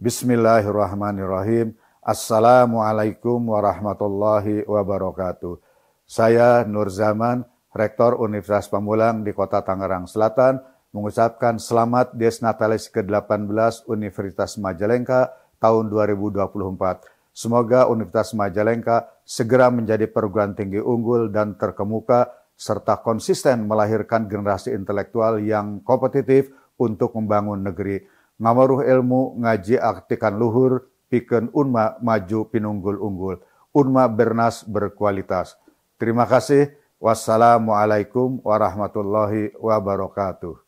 Bismillahirrahmanirrahim. Assalamualaikum warahmatullahi wabarakatuh. Saya Nur Zaman, Rektor Universitas Pamulang di Kota Tangerang Selatan, mengucapkan selamat Des Natalis ke-18 Universitas Majalengka tahun 2024. Semoga Universitas Majalengka segera menjadi perguruan tinggi unggul dan terkemuka serta konsisten melahirkan generasi intelektual yang kompetitif untuk membangun negeri ngamaruh ilmu ngaji aktikan luhur piken unma maju pinunggul-unggul unma bernas berkualitas terima kasih wassalamualaikum warahmatullahi wabarakatuh